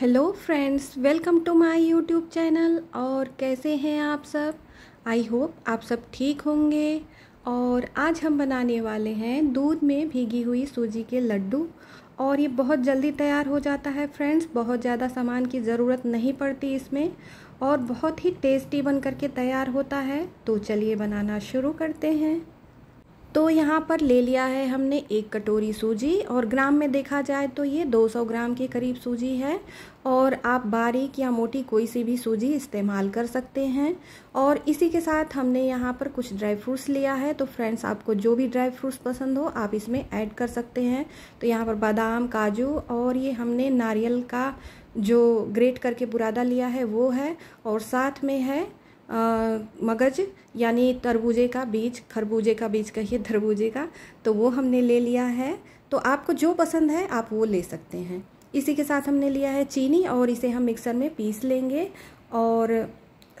hello friends welcome to my YouTube channel और कैसे हैं आप सब आई होप आप सब ठीक होंगे और आज हम बनाने वाले हैं दूध में भीगी हुई सूजी के लड्डू और ये बहुत जल्दी तैयार हो जाता है फ्रेंड्स बहुत ज़्यादा सामान की ज़रूरत नहीं पड़ती इसमें और बहुत ही टेस्टी बन करके तैयार होता है तो चलिए बनाना शुरू करते हैं तो यहाँ पर ले लिया है हमने एक कटोरी सूजी और ग्राम में देखा जाए तो ये 200 ग्राम के करीब सूजी है और आप बारीक या मोटी कोई सी भी सूजी इस्तेमाल कर सकते हैं और इसी के साथ हमने यहाँ पर कुछ ड्राई फ्रूट्स लिया है तो फ्रेंड्स आपको जो भी ड्राई फ्रूट्स पसंद हो आप इसमें ऐड कर सकते हैं तो यहाँ पर बादाम काजू और ये हमने नारियल का जो ग्रेट करके बुरादा लिया है वो है और साथ में है मगज यानी तरबूजे का बीज खरबूजे का बीज कहिए तरबूजे का तो वो हमने ले लिया है तो आपको जो पसंद है आप वो ले सकते हैं इसी के साथ हमने लिया है चीनी और इसे हम मिक्सर में पीस लेंगे और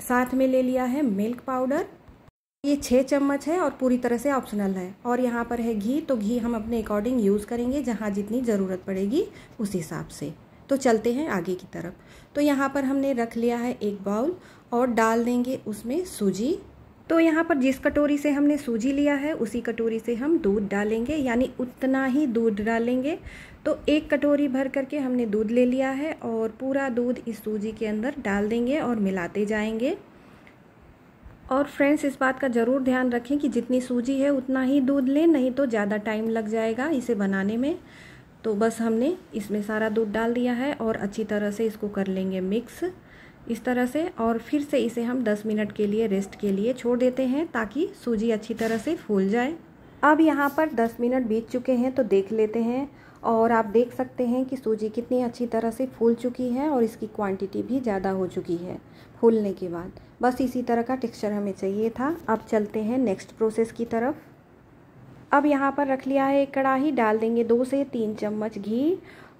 साथ में ले लिया है मिल्क पाउडर ये छः चम्मच है और पूरी तरह से ऑप्शनल है और यहाँ पर है घी तो घी हम अपने अकॉर्डिंग यूज़ करेंगे जहाँ जितनी ज़रूरत पड़ेगी उस हिसाब से तो चलते हैं आगे की तरफ तो यहाँ पर हमने रख लिया है एक बाउल और डाल देंगे उसमें सूजी तो यहाँ पर जिस कटोरी से हमने सूजी लिया है उसी कटोरी से हम दूध डालेंगे यानी उतना ही दूध डालेंगे तो एक कटोरी भर करके हमने दूध ले लिया है और पूरा दूध इस सूजी के अंदर डाल देंगे और मिलाते जाएंगे और फ्रेंड्स इस बात का ज़रूर ध्यान रखें कि जितनी सूजी है उतना ही दूध लें नहीं तो ज़्यादा टाइम लग जाएगा इसे बनाने में तो बस हमने इसमें सारा दूध डाल दिया है और अच्छी तरह से इसको कर लेंगे मिक्स इस तरह से और फिर से इसे हम 10 मिनट के लिए रेस्ट के लिए छोड़ देते हैं ताकि सूजी अच्छी तरह से फूल जाए अब यहाँ पर 10 मिनट बीत चुके हैं तो देख लेते हैं और आप देख सकते हैं कि सूजी कितनी अच्छी तरह से फूल चुकी है और इसकी क्वांटिटी भी ज़्यादा हो चुकी है फूलने के बाद बस इसी तरह का टेक्स्चर हमें चाहिए था अब चलते हैं नेक्स्ट प्रोसेस की तरफ अब यहाँ पर रख लिया है एक कढ़ाही डाल देंगे दो से तीन चम्मच घी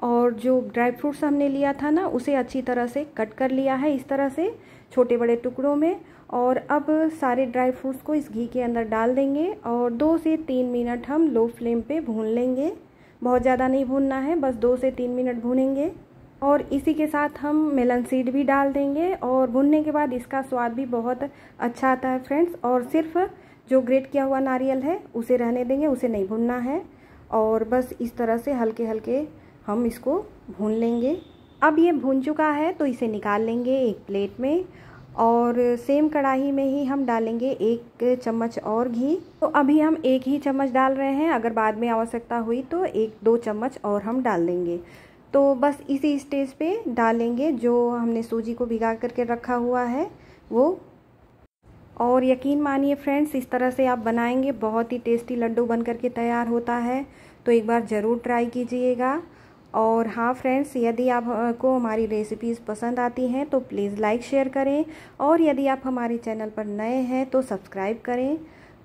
और जो ड्राई फ्रूट्स हमने लिया था ना उसे अच्छी तरह से कट कर लिया है इस तरह से छोटे बड़े टुकड़ों में और अब सारे ड्राई फ्रूट्स को इस घी के अंदर डाल देंगे और दो से तीन मिनट हम लो फ्लेम पे भून लेंगे बहुत ज़्यादा नहीं भूनना है बस दो से तीन मिनट भूनेंगे और इसी के साथ हम मेलन सीड भी डाल देंगे और भूनने के बाद इसका स्वाद भी बहुत अच्छा आता है फ्रेंड्स और सिर्फ़ जो ग्रेट किया हुआ नारियल है उसे रहने देंगे उसे नहीं भूनना है और बस इस तरह से हल्के हल्के हम इसको भून लेंगे अब ये भून चुका है तो इसे निकाल लेंगे एक प्लेट में और सेम कढ़ाई में ही हम डालेंगे एक चम्मच और घी तो अभी हम एक ही चम्मच डाल रहे हैं अगर बाद में आवश्यकता हुई तो एक दो चम्मच और हम डाल देंगे तो बस इसी स्टेज पे डालेंगे जो हमने सूजी को भिगा करके रखा हुआ है वो और यकीन मानिए फ्रेंड्स इस तरह से आप बनाएंगे बहुत ही टेस्टी लड्डू बन करके तैयार होता है तो एक बार ज़रूर ट्राई कीजिएगा और हाँ फ्रेंड्स यदि आपको हमारी रेसिपीज़ पसंद आती हैं तो प्लीज़ लाइक शेयर करें और यदि आप हमारे चैनल पर नए हैं तो सब्सक्राइब करें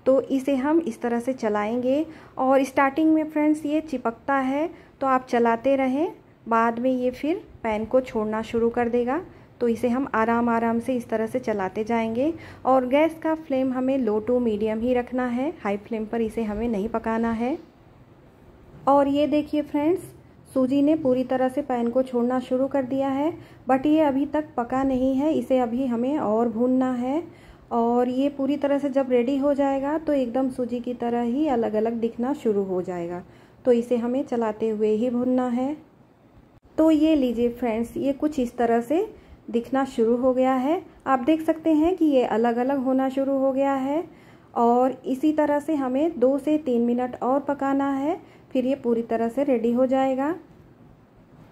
तो इसे हम इस तरह से चलाएंगे और स्टार्टिंग में फ्रेंड्स ये चिपकता है तो आप चलाते रहें बाद में ये फिर पैन को छोड़ना शुरू कर देगा तो इसे हम आराम आराम से इस तरह से चलाते जाएंगे और गैस का फ्लेम हमें लो टू मीडियम ही रखना है हाई फ्लेम पर इसे हमें नहीं पकाना है और ये देखिए फ्रेंड्स सूजी ने पूरी तरह से पैन को छोड़ना शुरू कर दिया है बट ये अभी तक पका नहीं है इसे अभी हमें और भूनना है और ये पूरी तरह से जब रेडी हो जाएगा तो एकदम सूजी की तरह ही अलग अलग दिखना शुरू हो जाएगा तो इसे हमें चलाते हुए ही भूनना है तो ये लीजिए फ्रेंड्स ये कुछ इस तरह से दिखना शुरू हो गया है आप देख सकते हैं कि ये अलग अलग होना शुरू हो गया है और इसी तरह से हमें दो से तीन मिनट और पकाना है फिर ये पूरी तरह से रेडी हो जाएगा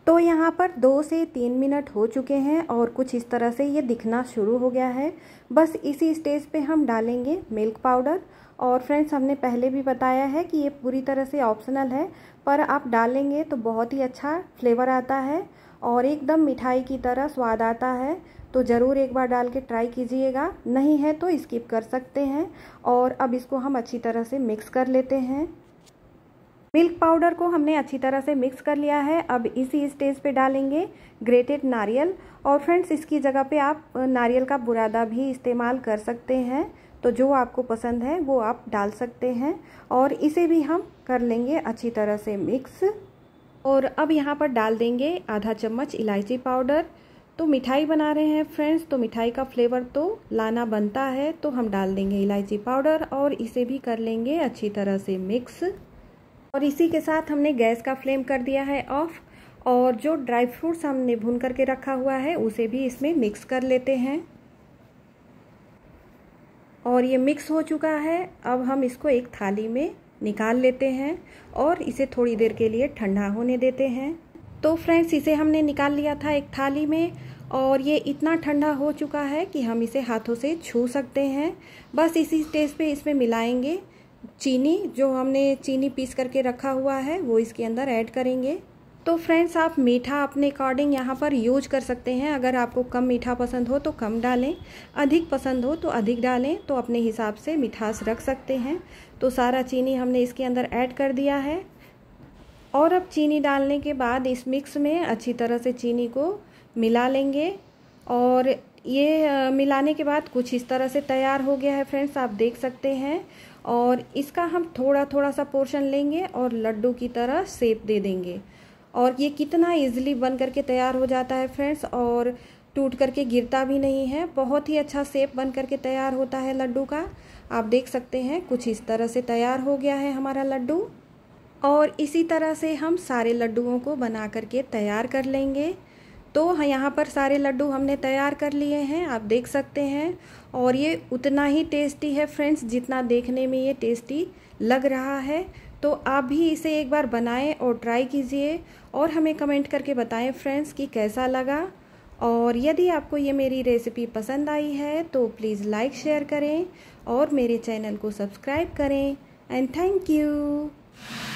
तो यहाँ पर दो से तीन मिनट हो चुके हैं और कुछ इस तरह से ये दिखना शुरू हो गया है बस इसी स्टेज पे हम डालेंगे मिल्क पाउडर और फ्रेंड्स हमने पहले भी बताया है कि ये पूरी तरह से ऑप्शनल है पर आप डालेंगे तो बहुत ही अच्छा फ्लेवर आता है और एकदम मिठाई की तरह स्वाद आता है तो ज़रूर एक बार डाल के ट्राई कीजिएगा नहीं है तो स्किप कर सकते हैं और अब इसको हम अच्छी तरह से मिक्स कर लेते हैं मिल्क पाउडर को हमने अच्छी तरह से मिक्स कर लिया है अब इसी स्टेज पे डालेंगे ग्रेटेड नारियल और फ्रेंड्स इसकी जगह पे आप नारियल का बुरादा भी इस्तेमाल कर सकते हैं तो जो आपको पसंद है वो आप डाल सकते हैं और इसे भी हम कर लेंगे अच्छी तरह से मिक्स और अब यहाँ पर डाल देंगे आधा चम्मच इलायची पाउडर तो मिठाई बना रहे हैं फ्रेंड्स तो मिठाई का फ्लेवर तो लाना बनता है तो हम डाल देंगे इलायची पाउडर और इसे भी कर लेंगे अच्छी तरह से मिक्स और इसी के साथ हमने गैस का फ्लेम कर दिया है ऑफ और जो ड्राई फ्रूट्स हमने भून करके रखा हुआ है उसे भी इसमें मिक्स कर लेते हैं और ये मिक्स हो चुका है अब हम इसको एक थाली में निकाल लेते हैं और इसे थोड़ी देर के लिए ठंडा होने देते हैं तो फ्रेंड्स इसे हमने निकाल लिया था एक थाली में और ये इतना ठंडा हो चुका है कि हम इसे हाथों से छू सकते हैं बस इसी स्टेज पे इसमें मिलाएंगे चीनी जो हमने चीनी पीस करके रखा हुआ है वो इसके अंदर ऐड करेंगे तो फ्रेंड्स आप मीठा अपने अकॉर्डिंग यहाँ पर यूज कर सकते हैं अगर आपको कम मीठा पसंद हो तो कम डालें अधिक पसंद हो तो अधिक डालें तो अपने हिसाब से मिठास रख सकते हैं तो सारा चीनी हमने इसके अंदर ऐड कर दिया है और अब चीनी डालने के बाद इस मिक्स में अच्छी तरह से चीनी को मिला लेंगे और ये मिलाने के बाद कुछ इस तरह से तैयार हो गया है फ्रेंड्स आप देख सकते हैं और इसका हम थोड़ा थोड़ा सा पोर्शन लेंगे और लड्डू की तरह सेप दे देंगे और ये कितना इजीली बन करके तैयार हो जाता है फ्रेंड्स और टूट करके गिरता भी नहीं है बहुत ही अच्छा सेप बन करके तैयार होता है लड्डू का आप देख सकते हैं कुछ इस तरह से तैयार हो गया है हमारा लड्डू और इसी तरह से हम सारे लड्डुओं को बना करके तैयार कर लेंगे तो हाँ, यहाँ पर सारे लड्डू हमने तैयार कर लिए हैं आप देख सकते हैं और ये उतना ही टेस्टी है फ्रेंड्स जितना देखने में ये टेस्टी लग रहा है तो आप भी इसे एक बार बनाएं और ट्राई कीजिए और हमें कमेंट करके बताएं फ्रेंड्स कि कैसा लगा और यदि आपको ये मेरी रेसिपी पसंद आई है तो प्लीज़ लाइक शेयर करें और मेरे चैनल को सब्सक्राइब करें एंड थैंक यू